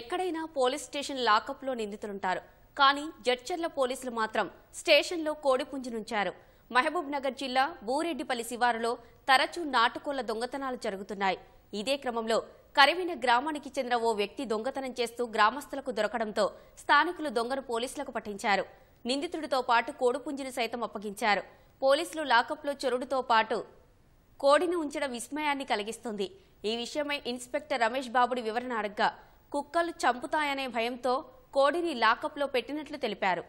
ఎక్కడైనా police station లాకప్లో నిందితులుంటారు కానీ జడ్చర్ల పోలీసులు మాత్రం స్టేషన్లో కోడిపుంజునుంచారు మహబూబ్ నగర్ జిల్లా బూరెడ్డిపల్లి శివారులో తరచూ నాటుకోళ్ల దొంగతనాలు జరుగుతున్నాయి ఇదే క్రమంలో కరివిన గ్రామానికి చెందిన ఓ వ్యక్తి దొంగతనం చేస్తూ గ్రామస్తులకు దొరకడంతో స్థానికులు దొంగను పోలీసులకు పట్టించారు నిందితుడితో పాటు కోడిపుంజును సైతం అప్పగించారు పోలీసులు లాకప్లో చొరుడుతో పాటు కోడిని ఉంచడం విస్మయాన్ని కలిగిస్తుంది ఈ విషయమై ఇన్స్పెక్టర్ రమేష్ బాబుడి వివరణ అడగ్గా కుక్కలు చంపుతాయనే భయంతో కోడిని లాకప్లో పెట్టినట్లు తెలిపారు